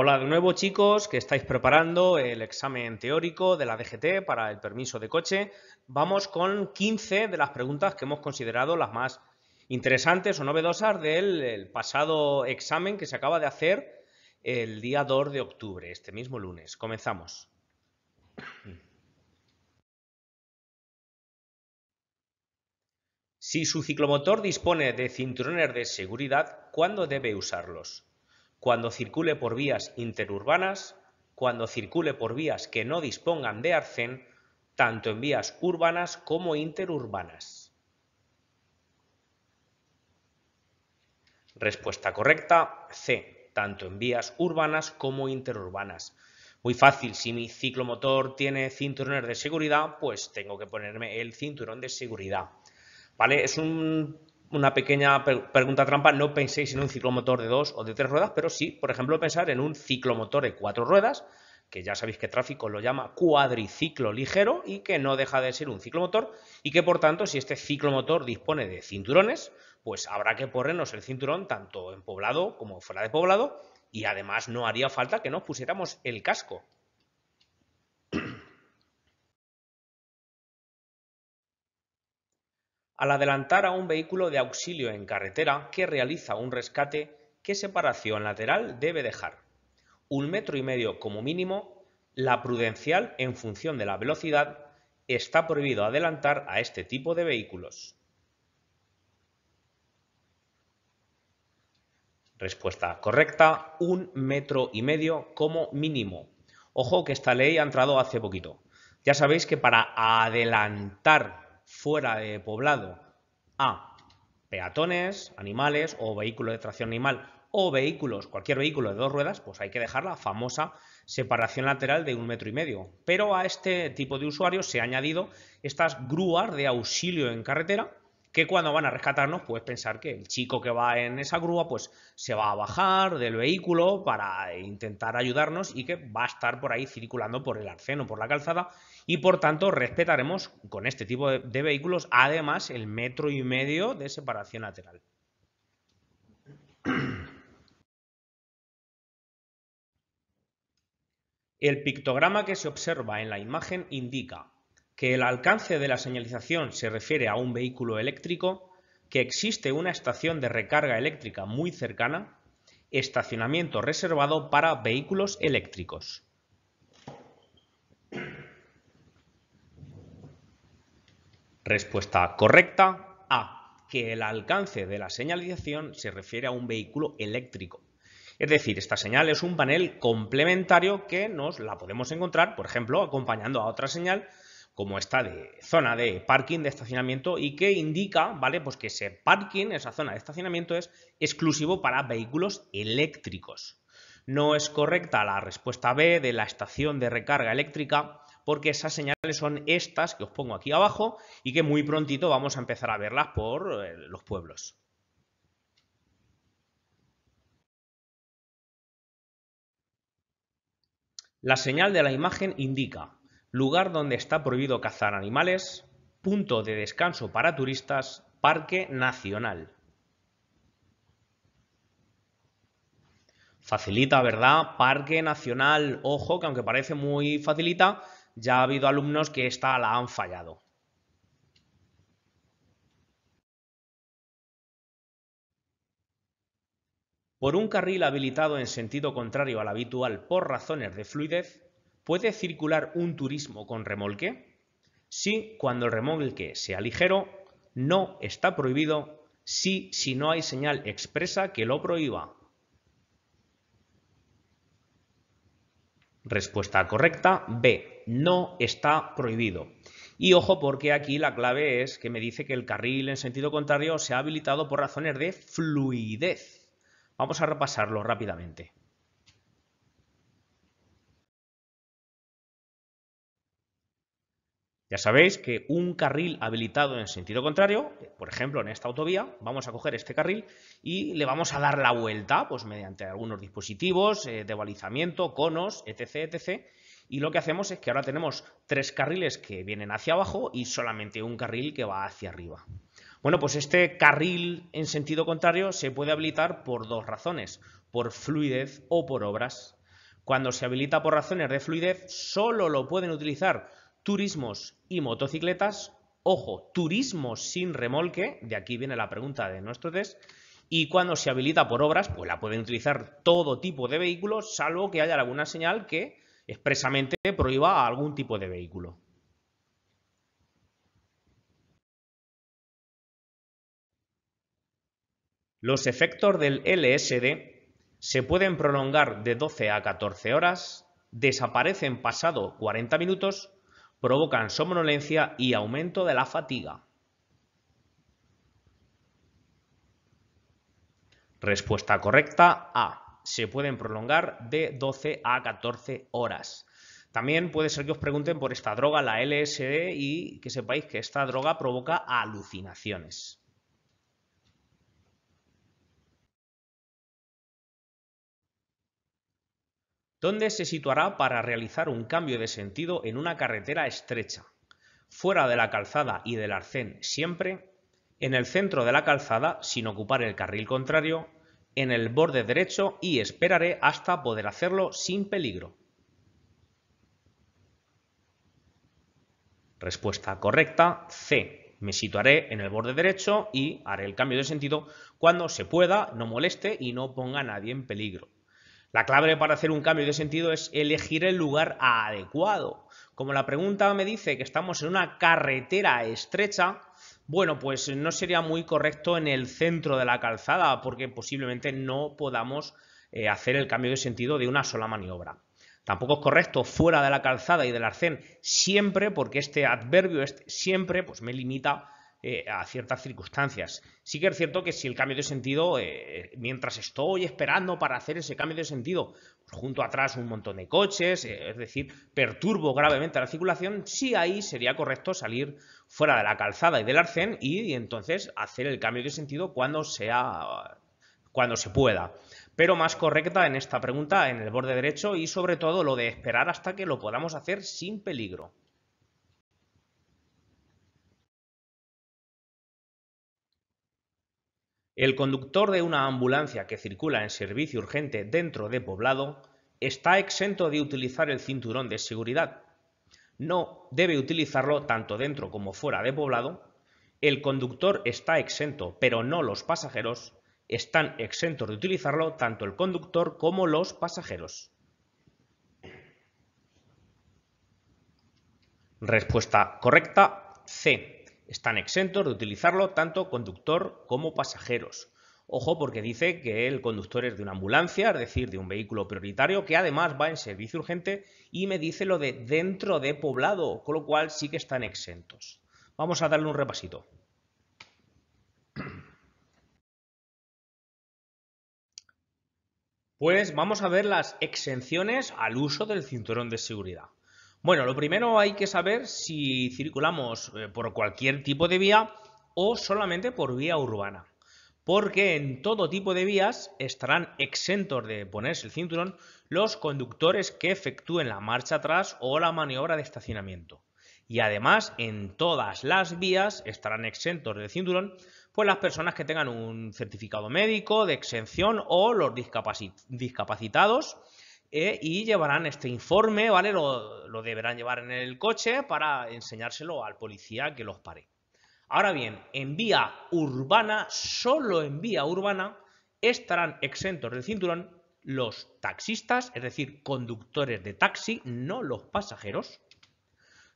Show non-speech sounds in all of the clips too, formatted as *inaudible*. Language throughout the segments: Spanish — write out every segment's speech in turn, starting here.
Hola de nuevo chicos que estáis preparando el examen teórico de la DGT para el permiso de coche. Vamos con 15 de las preguntas que hemos considerado las más interesantes o novedosas del pasado examen que se acaba de hacer el día 2 de octubre, este mismo lunes. Comenzamos. Si su ciclomotor dispone de cinturones de seguridad, ¿cuándo debe usarlos? cuando circule por vías interurbanas, cuando circule por vías que no dispongan de arcén, tanto en vías urbanas como interurbanas. Respuesta correcta, C, tanto en vías urbanas como interurbanas. Muy fácil, si mi ciclomotor tiene cinturones de seguridad, pues tengo que ponerme el cinturón de seguridad. ¿Vale? Es un una pequeña pregunta trampa, no penséis en un ciclomotor de dos o de tres ruedas, pero sí, por ejemplo, pensar en un ciclomotor de cuatro ruedas, que ya sabéis que tráfico lo llama cuadriciclo ligero y que no deja de ser un ciclomotor y que por tanto si este ciclomotor dispone de cinturones, pues habrá que ponernos el cinturón tanto en poblado como fuera de poblado y además no haría falta que nos pusiéramos el casco, al adelantar a un vehículo de auxilio en carretera que realiza un rescate, ¿qué separación lateral debe dejar? Un metro y medio como mínimo, la prudencial en función de la velocidad, está prohibido adelantar a este tipo de vehículos. Respuesta correcta, un metro y medio como mínimo. Ojo que esta ley ha entrado hace poquito. Ya sabéis que para adelantar fuera de poblado a peatones, animales o vehículos de tracción animal o vehículos, cualquier vehículo de dos ruedas, pues hay que dejar la famosa separación lateral de un metro y medio. Pero a este tipo de usuarios se ha añadido estas grúas de auxilio en carretera que cuando van a rescatarnos puedes pensar que el chico que va en esa grúa pues se va a bajar del vehículo para intentar ayudarnos y que va a estar por ahí circulando por el arcén o por la calzada y por tanto respetaremos con este tipo de, vehículos además el metro y medio de separación lateral. *clears throat* El pictograma que se observa en la imagen indica que el alcance de la señalización se refiere a un vehículo eléctrico, que existe una estación de recarga eléctrica muy cercana, estacionamiento reservado para vehículos eléctricos. Respuesta correcta A. Que el alcance de la señalización se refiere a un vehículo eléctrico. Es decir, esta señal es un panel complementario que nos la podemos encontrar, por ejemplo, acompañando a otra señal como esta de zona de parking de estacionamiento y que indica, ¿vale? Pues que ese parking, esa zona de estacionamiento es exclusivo para vehículos eléctricos. No es correcta la respuesta B de la estación de recarga eléctrica porque esas señales son estas que os pongo aquí abajo y que muy prontito vamos a empezar a verlas por eh, los pueblos. La señal de la imagen indica lugar donde está prohibido cazar animales, punto de descanso para turistas, parque nacional. Facilita, ¿verdad? Parque nacional, ojo, que aunque parece muy facilita, ya ha habido alumnos que esta la han fallado. Por un carril habilitado en sentido contrario al habitual por razones de fluidez, ¿puede circular un turismo con remolque? Sí, cuando el remolque sea ligero, no está prohibido, sí si no hay señal expresa que lo prohíba. Respuesta correcta, B, no está prohibido. Y ojo porque aquí la clave es que me dice que el carril en sentido contrario se ha habilitado por razones de fluidez. Vamos a repasarlo rápidamente. Ya sabéis que un carril habilitado en sentido contrario, por ejemplo en esta autovía, vamos a coger este carril y le vamos a dar la vuelta pues mediante algunos dispositivos eh, de balizamiento, conos, etc, etc. Y lo que hacemos es que ahora tenemos tres carriles que vienen hacia abajo y solamente un carril que va hacia arriba. Bueno, pues este carril en sentido contrario se puede habilitar por dos razones, por fluidez o por obras. Cuando se habilita por razones de fluidez, solo lo pueden utilizar turismos y motocicletas. Ojo, turismo sin remolque, de aquí viene la pregunta de nuestro test. Y cuando se habilita por obras, pues la pueden utilizar todo tipo de vehículos, salvo que haya alguna señal que expresamente prohíba algún tipo de vehículo. Los efectos del LSD se pueden prolongar de 12 a 14 horas, desaparecen pasado 40 minutos provocan somnolencia y aumento de la fatiga. Respuesta correcta A. Se pueden prolongar de 12 a 14 horas. También puede ser que os pregunten por esta droga, la LSD, y que sepáis que esta droga provoca alucinaciones. ¿Dónde se situará para realizar un cambio de sentido en una carretera estrecha, fuera de la calzada y del arcén siempre, en el centro de la calzada sin ocupar el carril contrario, en el borde derecho y esperaré hasta poder hacerlo sin peligro. Respuesta correcta C. Me situaré en el borde derecho y haré el cambio de sentido cuando se pueda, no moleste y no ponga a nadie en peligro. La clave para hacer un cambio de sentido es elegir el lugar adecuado. Como la pregunta me dice que estamos en una carretera estrecha, bueno, pues no sería muy correcto en el centro de la calzada porque posiblemente no podamos eh, hacer el cambio de sentido de una sola maniobra. Tampoco es correcto fuera de la calzada y del arcén siempre porque este adverbio este siempre pues me limita eh, a ciertas circunstancias. Sí que es cierto que si el cambio de sentido, eh, mientras estoy esperando para hacer ese cambio de sentido, pues junto atrás un montón de coches, eh, es decir, perturbo gravemente la circulación, sí ahí sería correcto salir fuera de la calzada y del arcén y, y entonces hacer el cambio de sentido cuando sea cuando se pueda. Pero más correcta en esta pregunta en el borde derecho y sobre todo lo de esperar hasta que lo podamos hacer sin peligro. El conductor de una ambulancia que circula en servicio urgente dentro de poblado está exento de utilizar el cinturón de seguridad. No debe utilizarlo tanto dentro como fuera de poblado. El conductor está exento, pero no los pasajeros. Están exentos de utilizarlo tanto el conductor como los pasajeros. Respuesta correcta C. Están exentos de utilizarlo tanto conductor como pasajeros. Ojo porque dice que el conductor es de una ambulancia, es decir, de un vehículo prioritario, que además va en servicio urgente y me dice lo de dentro de poblado, con lo cual sí que están exentos. Vamos a darle un repasito. Pues vamos a ver las exenciones al uso del cinturón de seguridad. Bueno, lo primero hay que saber si circulamos eh, por cualquier tipo de vía o solamente por vía urbana, porque en todo tipo de vías estarán exentos de ponerse el cinturón los conductores que efectúen la marcha atrás o la maniobra de estacionamiento. Y además, en todas las vías estarán exentos del cinturón pues las personas que tengan un certificado médico de exención o los discapacitados ¿eh? y llevarán este informe, ¿vale? Lo, lo, deberán llevar en el coche para enseñárselo al policía que los pare. Ahora bien, en vía urbana, solo en vía urbana, estarán exentos del cinturón los taxistas, es decir, conductores de taxi, no los pasajeros,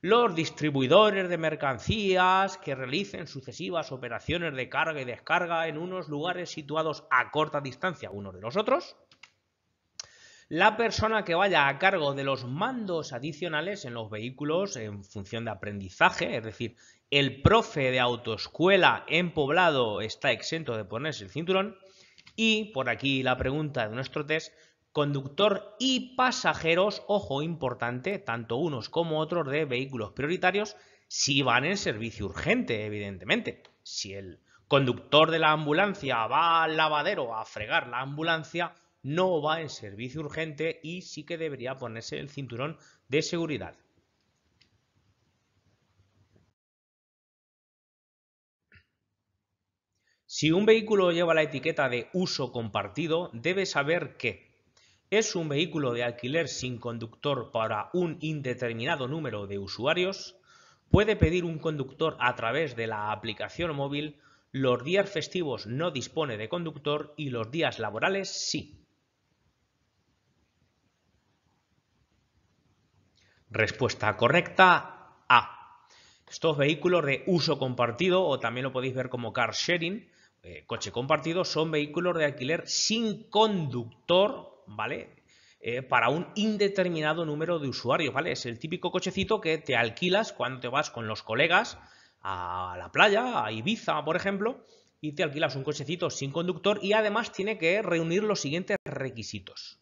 los distribuidores de mercancías que realicen sucesivas operaciones de carga y descarga en unos lugares situados a corta distancia unos de los otros, la persona que vaya a cargo de los mandos adicionales en los vehículos en función de aprendizaje, es decir, el profe de autoescuela en poblado está exento de ponerse el cinturón. Y por aquí la pregunta de nuestro test, conductor y pasajeros, ojo importante, tanto unos como otros de vehículos prioritarios, si van en servicio urgente, evidentemente. Si el conductor de la ambulancia va al lavadero a fregar la ambulancia, no va en servicio urgente y sí que debería ponerse el cinturón de seguridad. Si un vehículo lleva la etiqueta de uso compartido, debe saber que es un vehículo de alquiler sin conductor para un indeterminado número de usuarios, puede pedir un conductor a través de la aplicación móvil, los días festivos no dispone de conductor y los días laborales sí. Respuesta correcta A. Estos vehículos de uso compartido, o también lo podéis ver como car sharing, eh, coche compartido, son vehículos de alquiler sin conductor, ¿vale? Eh, para un indeterminado número de usuarios, ¿vale? Es el típico cochecito que te alquilas cuando te vas con los colegas a la playa, a Ibiza, por ejemplo, y te alquilas un cochecito sin conductor y además tiene que reunir los siguientes requisitos.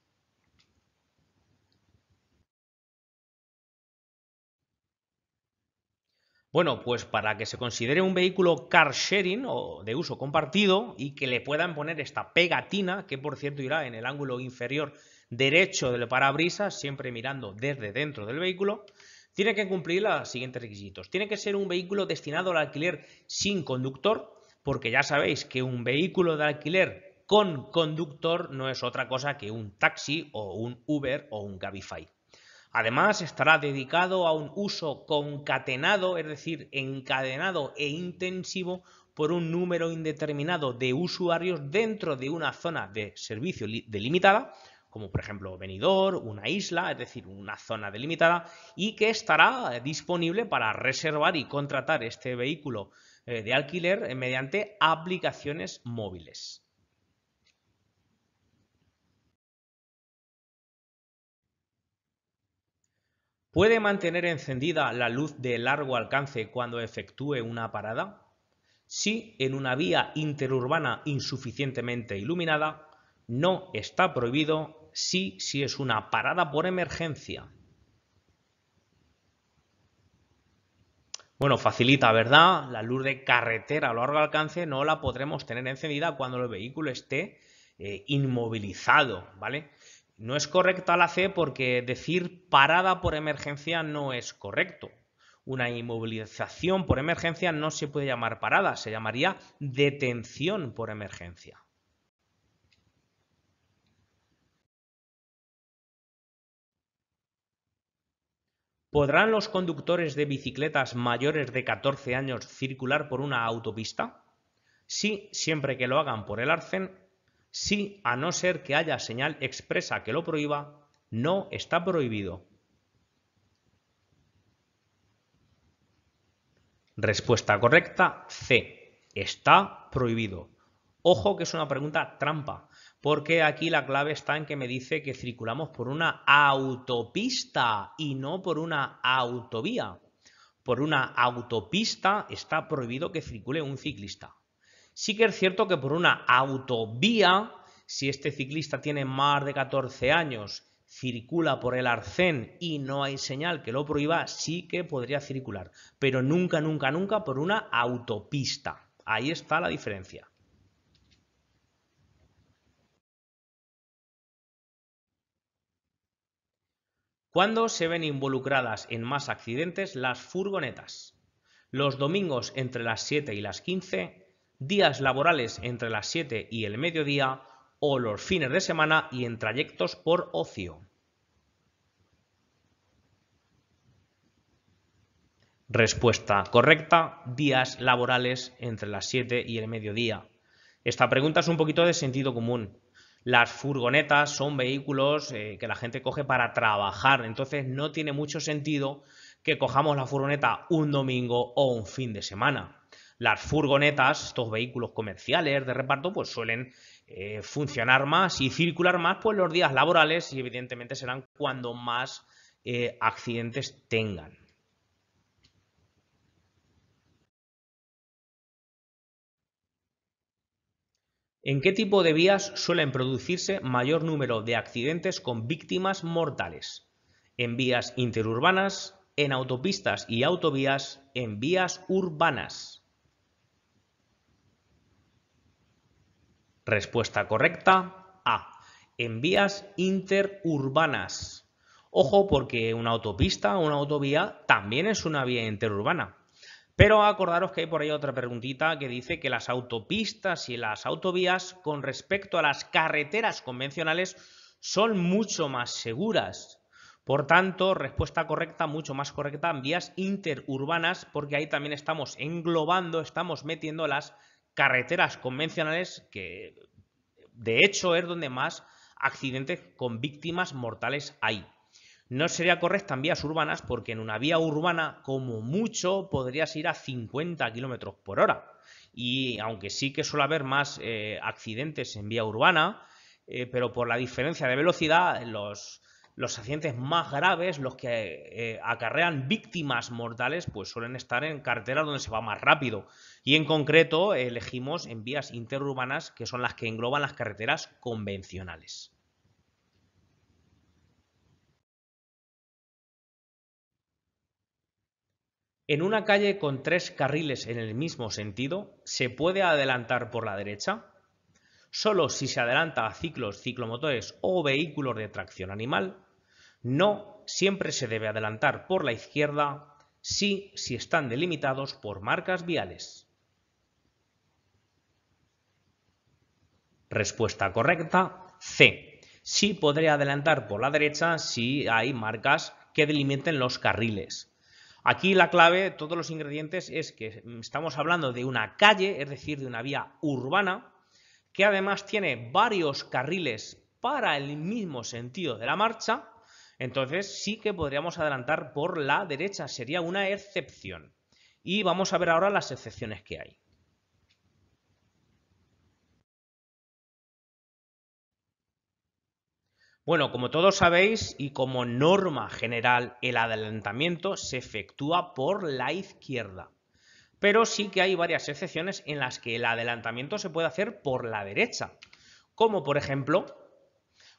Bueno, pues para que se considere un vehículo car sharing o de uso compartido y que le puedan poner esta pegatina, que por cierto irá en el ángulo inferior derecho del parabrisas, siempre mirando desde dentro del vehículo, tiene que cumplir los siguientes requisitos. Tiene que ser un vehículo destinado al alquiler sin conductor, porque ya sabéis que un vehículo de alquiler con conductor no es otra cosa que un taxi o un Uber o un Cabify. Además, estará dedicado a un uso concatenado, es decir, encadenado e intensivo por un número indeterminado de usuarios dentro de una zona de servicio delimitada, como por ejemplo venidor, una isla, es decir, una zona delimitada, y que estará disponible para reservar y contratar este vehículo eh, de alquiler mediante aplicaciones móviles. ¿Puede mantener encendida la luz de largo alcance cuando efectúe una parada? Si en una vía interurbana insuficientemente iluminada, no está prohibido si, si es una parada por emergencia. Bueno, facilita, ¿verdad? La luz de carretera a largo alcance no la podremos tener encendida cuando el vehículo esté eh, inmovilizado, ¿vale? No es correcta la C porque decir parada por emergencia no es correcto. Una inmovilización por emergencia no se puede llamar parada, se llamaría detención por emergencia. ¿Podrán los conductores de bicicletas mayores de 14 años circular por una autopista? Sí, siempre que lo hagan por el arcén si, a no ser que haya señal expresa que lo prohíba, no está prohibido. Respuesta correcta C. Está prohibido. Ojo que es una pregunta trampa, porque aquí la clave está en que me dice que circulamos por una autopista y no por una autovía. Por una autopista está prohibido que circule un ciclista. Sí que es cierto que por una autovía, si este ciclista tiene más de 14 años, circula por el arcén y no hay señal que lo prohíba, sí que podría circular, pero nunca, nunca, nunca por una autopista. Ahí está la diferencia. ¿Cuándo se ven involucradas en más accidentes las furgonetas? Los domingos entre las 7 y las 15, días laborales entre las 7 y el mediodía o los fines de semana y en trayectos por ocio. Respuesta correcta, días laborales entre las 7 y el mediodía. Esta pregunta es un poquito de sentido común. Las furgonetas son vehículos eh, que la gente coge para trabajar, entonces no tiene mucho sentido que cojamos la furgoneta un domingo o un fin de semana las furgonetas, estos vehículos comerciales de reparto, pues suelen eh, funcionar más y circular más pues los días laborales y evidentemente serán cuando más eh, accidentes tengan. ¿En qué tipo de vías suelen producirse mayor número de accidentes con víctimas mortales? En vías interurbanas, en autopistas y autovías, en vías urbanas. Respuesta correcta, A. En vías interurbanas. Ojo porque una autopista o una autovía también es una vía interurbana. Pero acordaros que hay por ahí otra preguntita que dice que las autopistas y las autovías con respecto a las carreteras convencionales son mucho más seguras. Por tanto, respuesta correcta, mucho más correcta, en vías interurbanas, porque ahí también estamos englobando, estamos metiéndolas carreteras convencionales, que de hecho es donde más accidentes con víctimas mortales hay. No sería correcta en vías urbanas porque en una vía urbana como mucho podrías ir a 50 km por hora. Y aunque sí que suele haber más eh, accidentes en vía urbana, eh, pero por la diferencia de velocidad, los, los accidentes más graves, los que eh, acarrean víctimas mortales, pues suelen estar en carreteras donde se va más rápido. Y en concreto elegimos en vías interurbanas, que son las que engloban las carreteras convencionales. En una calle con tres carriles en el mismo sentido, se puede adelantar por la derecha, Solo si se adelanta a ciclos, ciclomotores o vehículos de tracción animal. No siempre se debe adelantar por la izquierda, sí si están delimitados por marcas viales. Respuesta correcta, C. Sí podría adelantar por la derecha si hay marcas que delimiten los carriles. Aquí la clave, todos los ingredientes, es que estamos hablando de una calle, es decir, de una vía urbana, que además tiene varios carriles para el mismo sentido de la marcha, entonces sí que podríamos adelantar por la derecha, sería una excepción. Y vamos a ver ahora las excepciones que hay. Bueno, como todos sabéis y como norma general, el adelantamiento se efectúa por la izquierda pero sí que hay varias excepciones en las que el adelantamiento se puede hacer por la derecha, como por ejemplo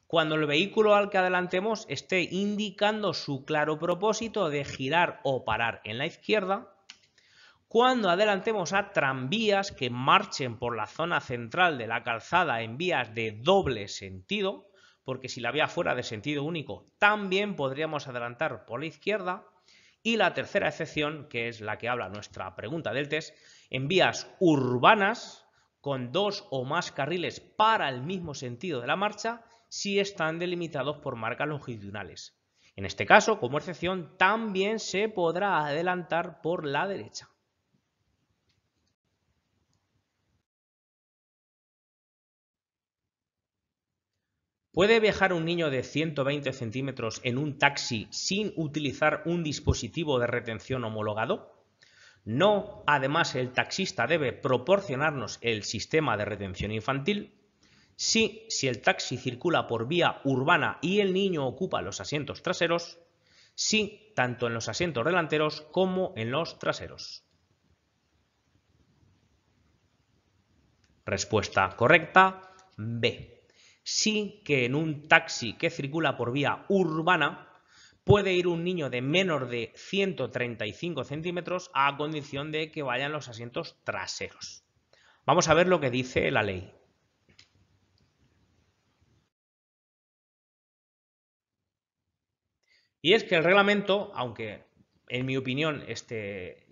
cuando el vehículo al que adelantemos esté indicando su claro propósito de girar o parar en la izquierda, cuando adelantemos a tranvías que marchen por la zona central de la calzada en vías de doble sentido, porque si la vía fuera de sentido único, también podríamos adelantar por la izquierda, y la tercera excepción, que es la que habla nuestra pregunta del test, en vías urbanas con dos o más carriles para el mismo sentido de la marcha si están delimitados por marcas longitudinales. En este caso, como excepción, también se podrá adelantar por la derecha. ¿Puede viajar un niño de 120 centímetros en un taxi sin utilizar un dispositivo de retención homologado? No, además el taxista debe proporcionarnos el sistema de retención infantil. Sí, si el taxi circula por vía urbana y el niño ocupa los asientos traseros. Sí, tanto en los asientos delanteros como en los traseros. Respuesta correcta, B sí que en un taxi que circula por vía urbana puede ir un niño de menos de 135 centímetros a condición de que vayan los asientos traseros. Vamos a ver lo que dice la ley. Y es que el reglamento, aunque en mi opinión este,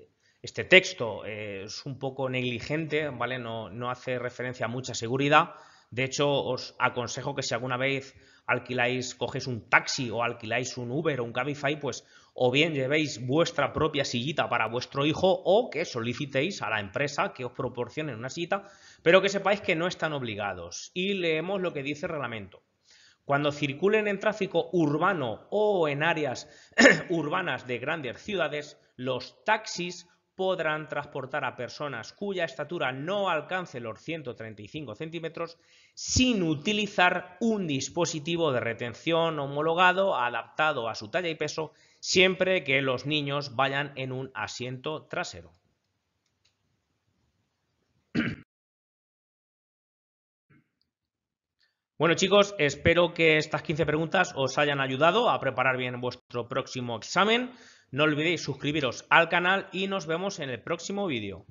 este texto es un poco negligente, ¿vale? no hace referencia a mucha seguridad, de hecho, os aconsejo que si alguna vez alquiláis, cogéis un taxi o alquiláis un Uber o un Cabify, pues o bien llevéis vuestra propia sillita para vuestro hijo o que solicitéis a la empresa que os proporcione una sillita, pero que sepáis que no están obligados. Y leemos lo que dice el reglamento. Cuando circulen en tráfico urbano o en áreas *clears throat* urbanas de grandes ciudades, los taxis podrán transportar a personas cuya estatura no alcance los 135 centímetros sin utilizar un dispositivo de retención homologado adaptado a su talla y peso siempre que los niños vayan en un asiento trasero. *clears throat* Bueno chicos, espero que estas 15 preguntas os hayan ayudado a preparar bien vuestro próximo examen. No olvidéis suscribiros al canal y nos vemos en el próximo vídeo.